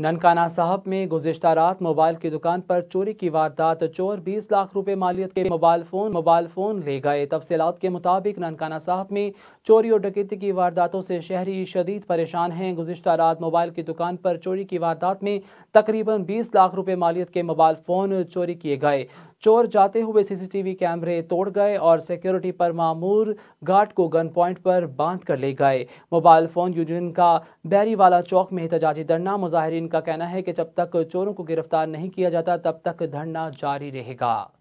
ननकाना साहब में गुजशत रात मोबाइल की दुकान पर चोरी की वारदात चोर 20 लाख रुपए मालियत के मोबाइल फ़ोन मोबाइल फ़ोन ले गए तफसीत के मुताबिक ननकाना साहब में चोरी और डकैती की वारदातों से शहरी शदीद परेशान हैं गुजशत रात मोबाइल की दुकान पर चोरी की वारदात में तकरीबन बीस लाख रुपए मालियत के मोबाइल फ़ोन चोरी किए गए चोर जाते हुए सीसीटीवी कैमरे तोड़ गए और सिक्योरिटी पर मामूर गार्ड को गन पॉइंट पर बांध कर ले गए मोबाइल फ़ोन यूनियन का बैरीवाला चौक में एहतजाजी धरना मुजाहरीन का कहना है कि जब तक चोरों को गिरफ्तार नहीं किया जाता तब तक धरना जारी रहेगा